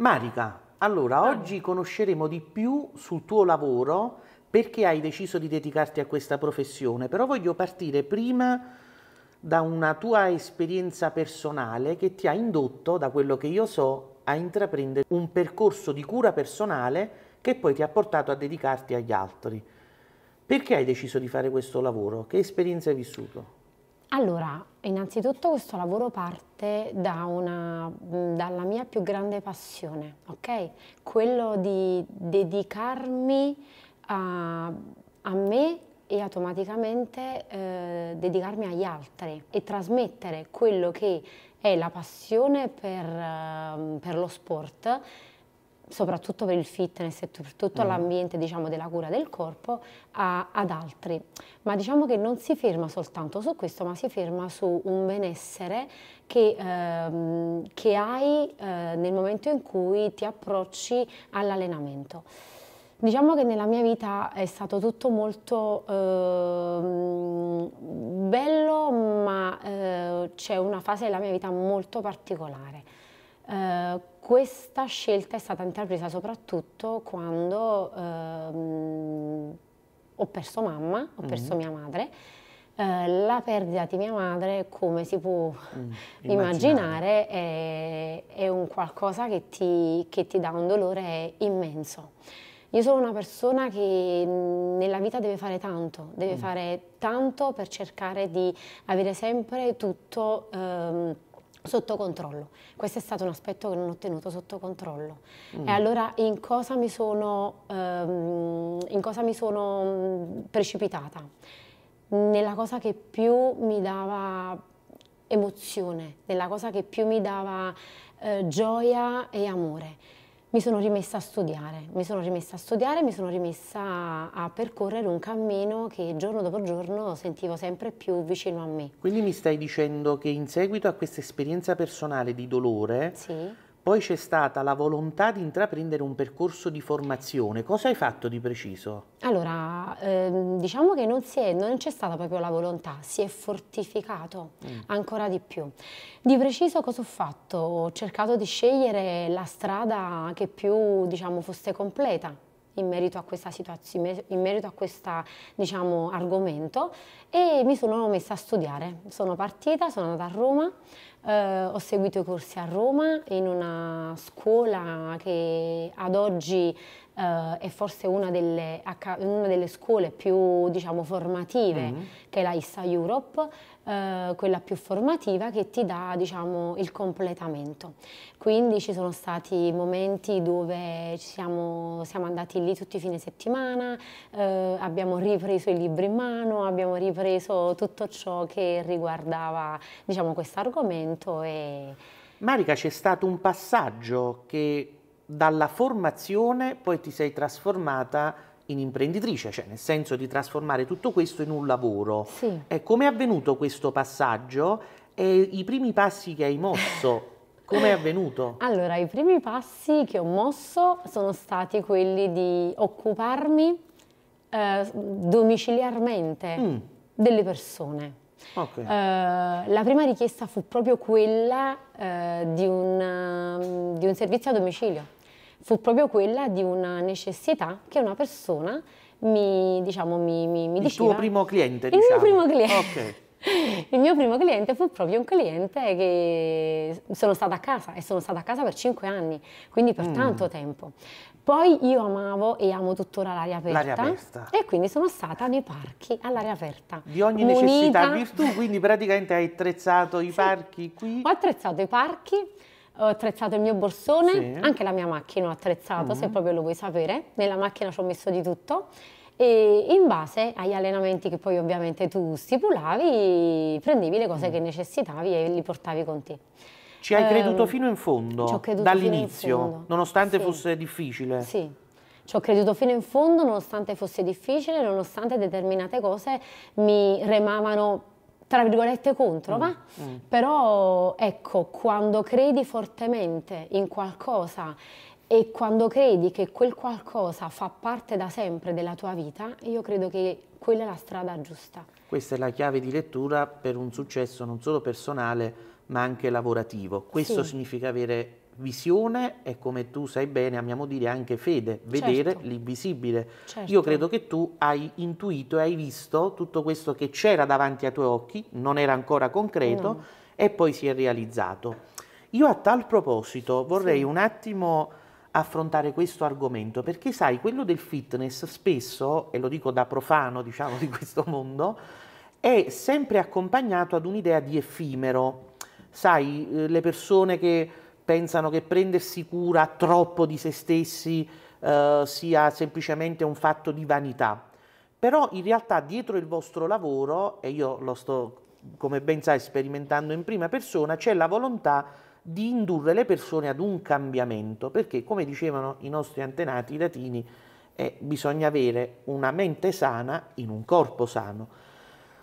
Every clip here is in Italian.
Marica, allora Marica. Ah. oggi conosceremo di più sul tuo lavoro perché hai deciso di dedicarti a questa professione, però voglio partire prima da una tua esperienza personale che ti ha indotto, da quello che io so, a intraprendere un percorso di cura personale che poi ti ha portato a dedicarti agli altri. Perché hai deciso di fare questo lavoro? Che esperienza hai vissuto? Allora, innanzitutto questo lavoro parte da una, mm, dalla mia più grande passione, ok? Quello di dedicarmi a, a me e automaticamente eh, dedicarmi agli altri e trasmettere quello che è la passione per, eh, per lo sport soprattutto per il fitness e per tutto mm. l'ambiente diciamo, della cura del corpo, a, ad altri. Ma diciamo che non si ferma soltanto su questo, ma si ferma su un benessere che, ehm, che hai eh, nel momento in cui ti approcci all'allenamento. Diciamo che nella mia vita è stato tutto molto eh, bello, ma eh, c'è una fase della mia vita molto particolare eh, questa scelta è stata intrapresa soprattutto quando ehm, ho perso mamma, ho perso mm -hmm. mia madre. Eh, la perdita di mia madre, come si può mm, immaginare, è, è, un qualcosa che ti, che ti dà un dolore immenso. Io sono una persona che mm, nella vita deve fare tanto, deve mm. fare tanto per cercare di avere sempre tutto ehm, sotto controllo. Questo è stato un aspetto che non ho tenuto sotto controllo. Mm. E allora in cosa mi sono, ehm, in cosa mi sono mm, precipitata? Nella cosa che più mi dava emozione, nella cosa che più mi dava eh, gioia e amore mi sono rimessa a studiare, mi sono rimessa a studiare, mi sono rimessa a, percorrere un cammino che giorno dopo giorno sentivo sempre più vicino a me. Quindi mi stai dicendo che in seguito a questa esperienza personale di dolore... Sì poi c'è stata la volontà di intraprendere un percorso di formazione. Cosa hai fatto di preciso? Allora, ehm, diciamo che non, c'è stata proprio la volontà, si è fortificato mm. ancora di più. Di preciso cosa ho fatto? Ho cercato di scegliere la strada che più diciamo, fosse completa in merito a questa situazione, in merito a questo diciamo, argomento e mi sono messa a studiare. Sono partita, sono andata a Roma, eh, ho seguito i corsi a Roma in una scuola che ad oggi eh, è forse una delle, una delle, scuole più diciamo, formative, mm -hmm. che è la ISA Europe. Eh, quella più formativa che ti dà diciamo, il completamento. Quindi ci sono stati momenti dove siamo, siamo andati lì tutti i fine settimana, eh, abbiamo ripreso i libri in mano, abbiamo ripreso tutto ciò che riguardava diciamo, questo argomento. E... Marica, c'è stato un passaggio che dalla formazione poi ti sei trasformata in imprenditrice, cioè nel senso di trasformare tutto questo in un lavoro. Sì. Eh, Come è avvenuto questo passaggio e i primi passi che hai mosso? Come è avvenuto? Allora, i primi passi che ho mosso sono stati quelli di occuparmi eh, domiciliarmente mm. delle persone. Okay. Uh, la prima richiesta fu proprio quella uh, di, un, uh, di, un, servizio a domicilio fu proprio quella di una necessità che una persona mi, diciamo, mi, mi, mi diceva. Il tuo primo cliente, Il mio diciamo. primo cliente. Okay. Il mio primo cliente fu proprio un cliente che sono stata a casa e sono stata a casa per 5 anni, quindi per mm. tanto tempo. Poi io amavo e amo tuttora l'aria aperta, l'aria aperta. E quindi sono stata nei parchi all'aria aperta. Di ogni Munita. necessità virtù, quindi praticamente hai attrezzato i sì. parchi qui? Ho attrezzato i parchi ho attrezzato il mio borsone, sì. anche la mia macchina ho attrezzato, mm. se proprio lo vuoi sapere. Nella macchina ci ho messo di tutto. E in base agli allenamenti che poi ovviamente tu stipulavi, prendevi le cose mm. che necessitavi e li portavi con te. Ci hai creduto um, fino in fondo, dall'inizio, nonostante sì. fosse difficile. Sì, ci ho creduto fino in fondo, nonostante fosse difficile, nonostante determinate cose mi remavano tra virgolette contro, mm. ma mm. però ecco, quando credi fortemente in qualcosa e quando credi che quel qualcosa fa parte da sempre della tua vita, io credo che quella è la strada giusta. Questa è la chiave di lettura per un successo non solo personale, ma anche lavorativo. Questo sì. significa avere visione è come tu sai bene, amiamo dire anche fede, vedere certo. l'invisibile. Certo. Io credo che tu hai intuito e hai visto tutto questo che c'era davanti ai tuoi occhi, non era ancora concreto mm. e poi si è realizzato. Io a tal proposito vorrei sì. un attimo affrontare questo argomento perché sai, quello del fitness spesso, e lo dico da profano diciamo di questo mondo, è sempre accompagnato ad un'idea di effimero. Sai, eh, le persone che pensano che prendersi cura troppo di se stessi eh, sia semplicemente un fatto di vanità. Però in realtà dietro il vostro lavoro, e io lo sto, come ben sai, sperimentando in prima persona, c'è la volontà di indurre le persone ad un cambiamento, perché come dicevano i nostri antenati i latini, eh, bisogna avere una mente sana in un corpo sano.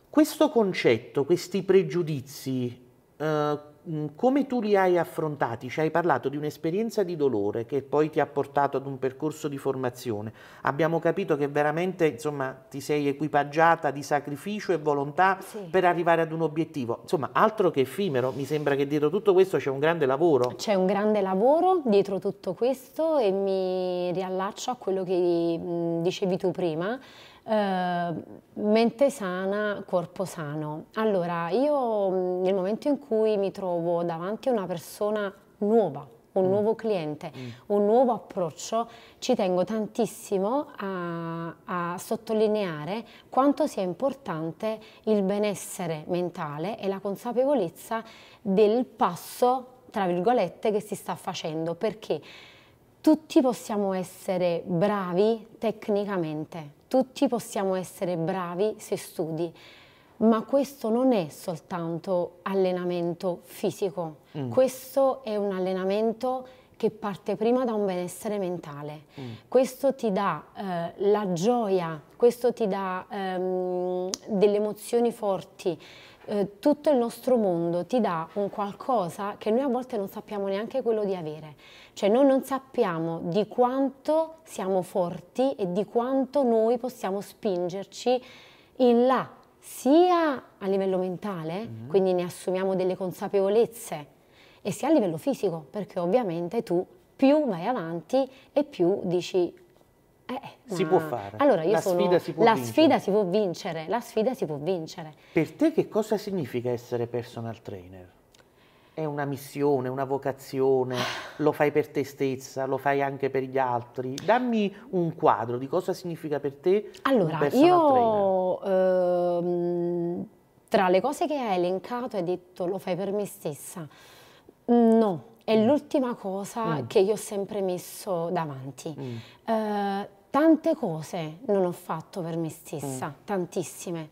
Questo concetto, questi pregiudizi, eh, Mm, come tu li hai affrontati? Ci hai parlato di un'esperienza di dolore che poi ti ha portato ad un percorso di formazione. Abbiamo capito che veramente insomma, ti sei equipaggiata di sacrificio e volontà sì. per arrivare ad un obiettivo. Insomma, altro che effimero, mi sembra che dietro tutto questo c'è un grande lavoro. C'è un grande lavoro dietro tutto questo e mi riallaccio a quello che mm, dicevi tu prima. Ehm, mente sana, corpo sano. Allora, io mm, nel momento in cui mi trovo davanti a una persona nuova, un mm. nuovo cliente, mm. un nuovo approccio, ci tengo tantissimo a, a, sottolineare quanto sia importante il benessere mentale e la consapevolezza del passo, tra virgolette, che si sta facendo, perché tutti possiamo essere bravi tecnicamente, tutti possiamo essere bravi se studi, ma questo non è soltanto allenamento fisico, mm. questo è un allenamento che parte prima da un benessere mentale. Mm. Questo ti dà eh, la gioia, questo ti dà ehm, delle emozioni forti, eh, tutto il nostro mondo ti dà un qualcosa che noi a volte non sappiamo neanche quello di avere. Cioè noi non sappiamo di quanto siamo forti e di quanto noi possiamo spingerci in là, sia a livello mentale, mm-hmm. quindi ne assumiamo delle consapevolezze, e sia a livello fisico, perché ovviamente tu più vai avanti e più dici eh, eh, si ma... può fare. Allora, io la sono... sfida si può la vincere. sfida si può vincere, la sfida si può vincere. Per te che cosa significa essere personal trainer? È una missione, una vocazione, lo fai per te stessa, lo fai anche per gli altri. Dammi un quadro di cosa significa per te allora, io, ehm, tra le cose che hai elencato hai detto lo fai per me stessa. No, è mm. l'ultima cosa mm. che io ho sempre messo davanti. Mm. Eh, tante cose non ho fatto per me stessa, mm. tantissime.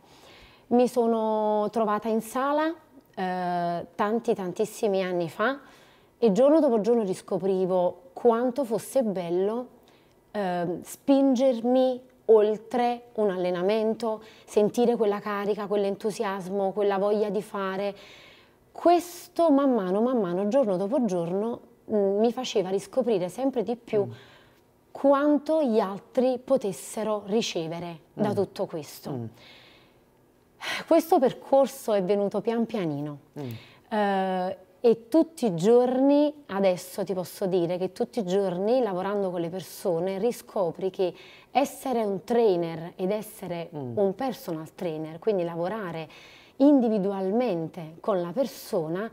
Mi sono trovata in sala eh, tanti, tantissimi anni fa e giorno dopo giorno riscoprivo quanto fosse bello eh, spingermi oltre un allenamento, sentire quella carica, quell'entusiasmo, quella voglia di fare. Questo man mano, man mano, giorno dopo giorno, mh, mm, mi faceva riscoprire sempre di più mm quanto gli altri potessero ricevere mm. da tutto questo. Mm. Questo percorso è venuto pian pianino mm. eh, e tutti i giorni, adesso ti posso dire che tutti i giorni lavorando con le persone riscopri che essere un trainer ed essere mm. un personal trainer, quindi lavorare individualmente con la persona,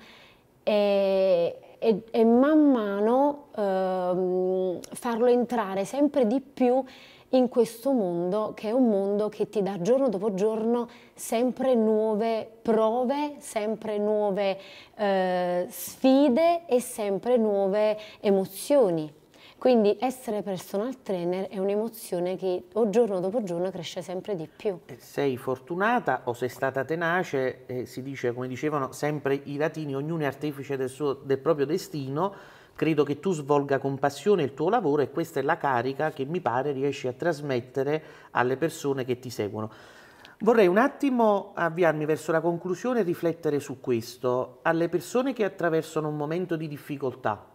è, e, e man mano ehm, farlo entrare sempre di più in questo mondo che è un mondo che ti dà giorno dopo giorno sempre nuove prove, sempre nuove eh, sfide e sempre nuove emozioni. Quindi essere personal trainer è un'emozione che o giorno dopo giorno cresce sempre di più. Sei fortunata o sei stata tenace, eh, si dice come dicevano sempre i latini, ognuno è artefice del, suo, del proprio destino, credo che tu svolga con passione il tuo lavoro e questa è la carica che mi pare riesci a trasmettere alle persone che ti seguono. Vorrei un attimo avviarmi verso la conclusione e riflettere su questo, alle persone che attraversano un momento di difficoltà,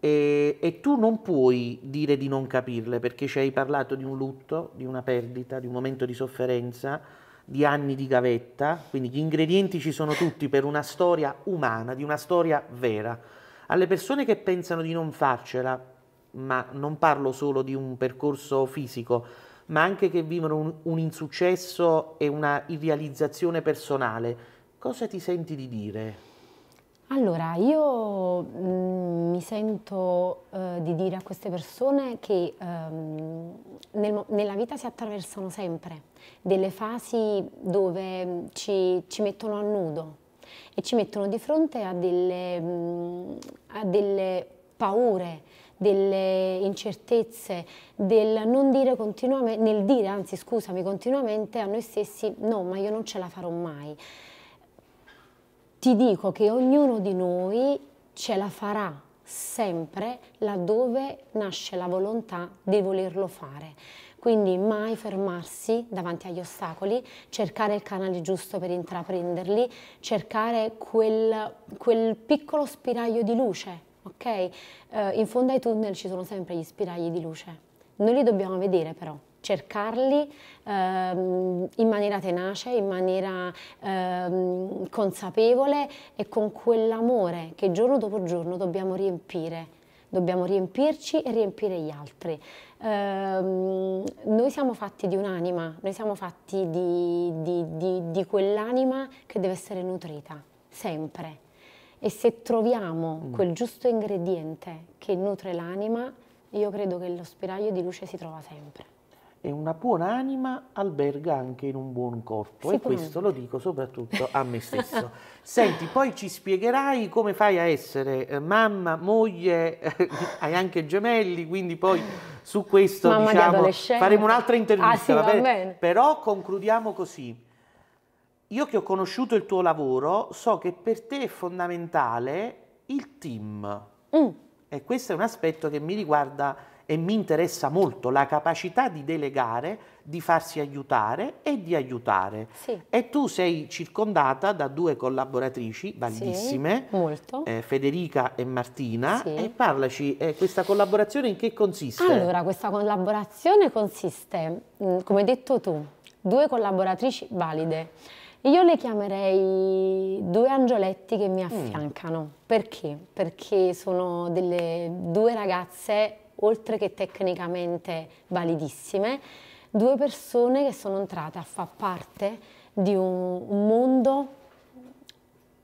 e, e, tu non puoi dire di non capirle perché ci hai parlato di un lutto, di una perdita, di un momento di sofferenza, di anni di gavetta, quindi gli ingredienti ci sono tutti per una storia umana, di una storia vera. Alle persone che pensano di non farcela, ma non parlo solo di un percorso fisico, ma anche che vivono un, un insuccesso e una irrealizzazione personale, cosa ti senti di dire? Allora, io mh, mm, mi sento eh, di dire a queste persone che ehm, nel, nella vita si attraversano sempre delle fasi dove ci, ci, mettono a nudo e ci mettono di fronte a delle, mh, mm, a delle paure, delle incertezze, del non dire continuamente, nel dire anzi scusami continuamente a noi stessi no ma io non ce la farò mai ti dico che ognuno di noi ce la farà sempre laddove nasce la volontà di volerlo fare. Quindi mai fermarsi davanti agli ostacoli, cercare il canale giusto per intraprenderli, cercare quel, quel piccolo spiraglio di luce, ok? Eh, in fondo ai tunnel ci sono sempre gli spiragli di luce. Noi li dobbiamo vedere però cercarli ehm, in maniera tenace, in maniera ehm, consapevole e con quell'amore che giorno dopo giorno dobbiamo riempire dobbiamo riempirci e riempire gli altri. Ehm, noi siamo fatti di un'anima, noi siamo fatti di, di, di, di quell'anima che deve essere nutrita, sempre. E se troviamo mm. quel giusto ingrediente che nutre l'anima, io credo che lo spiraglio di luce si trova sempre e una buona anima alberga anche in un buon corpo e questo lo dico soprattutto a me stesso. Senti, poi ci spiegherai come fai a essere eh, mamma, moglie, eh, hai anche gemelli, quindi poi su questo mamma diciamo, faremo un'altra intervista, ah, sì, va bene? però concludiamo così. Io che ho conosciuto il tuo lavoro so che per te è fondamentale il team mm. e questo è un aspetto che mi riguarda e mi interessa molto la capacità di delegare, di farsi aiutare e di aiutare. Sì. E tu sei circondata da due collaboratrici validissime, sì, eh, Federica e Martina, sì. e parlaci, eh, questa collaborazione in che consiste? Allora, questa collaborazione consiste, mm, come hai detto tu, due collaboratrici valide. Io le chiamerei due angioletti che mi mm. affiancano. Mm. Perché? Perché sono delle due ragazze oltre che tecnicamente validissime, due persone che sono entrate a far parte di un, mondo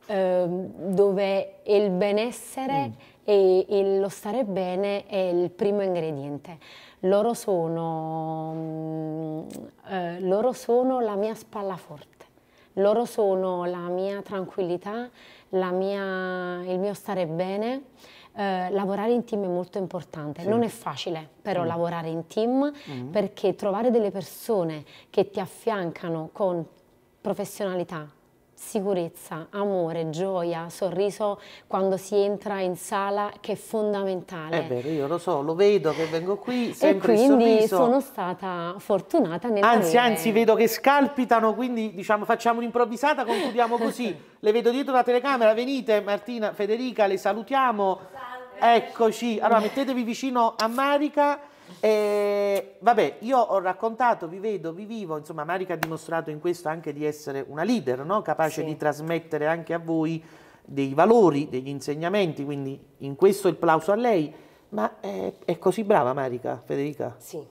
eh, dove il benessere mm. e, e lo stare bene è il primo ingrediente. Loro sono, mm, eh, loro sono la mia spallaforte loro sono la mia tranquillità, la mia, il mio stare bene eh, lavorare in team è molto importante. Sì. Non è facile però mm. lavorare in team mm. perché trovare delle persone che ti affiancano con professionalità, sicurezza, amore, gioia, sorriso quando si entra in sala che è fondamentale. È vero, io lo so, lo vedo che vengo qui, sempre e quindi sono stata fortunata nel Anzi, avere... anzi, vedo che scalpitano, quindi diciamo facciamo un'improvvisata, concludiamo così. le vedo dietro la telecamera, venite Martina, Federica, le salutiamo. Eccoci, allora mettetevi vicino a Marica. Eh, vabbè, io ho raccontato, vi vedo, vi vivo, insomma Marica ha dimostrato in questo anche di essere una leader, no? capace sì. di trasmettere anche a voi dei valori, degli insegnamenti, quindi in questo il plauso a lei. Ma è, eh, è così brava Marica, Federica? Sì,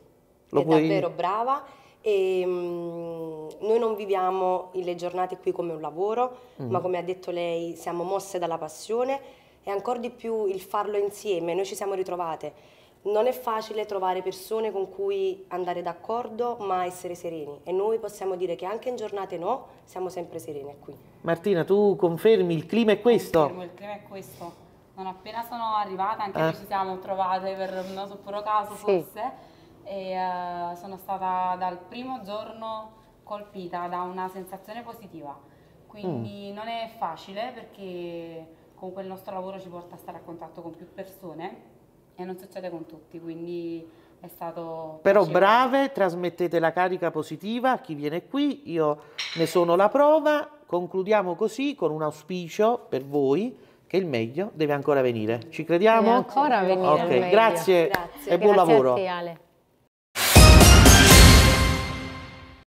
Lo è puoi... davvero brava e um, noi non viviamo le giornate qui come un lavoro, mm. ma come ha detto lei siamo mosse dalla passione e ancora di più il farlo insieme, noi ci siamo ritrovate. Non è facile trovare persone con cui andare d'accordo ma essere sereni e noi possiamo dire che anche in giornate no siamo sempre serene qui. Martina tu confermi il clima è questo? Confermo, il clima è questo. Non appena sono arrivata anche eh. noi ah. ci siamo trovate per un noto puro caso sì. forse e uh, sono stata dal primo giorno colpita da una sensazione positiva quindi mm. non è facile perché con quel nostro lavoro ci porta a stare a contatto con più persone e non succede con tutti, quindi è stato... Però facile. brave, trasmettete la carica positiva a chi viene qui, io ne sono la prova, concludiamo così con un auspicio per voi che il meglio deve ancora venire. Ci crediamo? Deve ancora venire. Ok, grazie, grazie, e buon grazie lavoro. A te, Ale.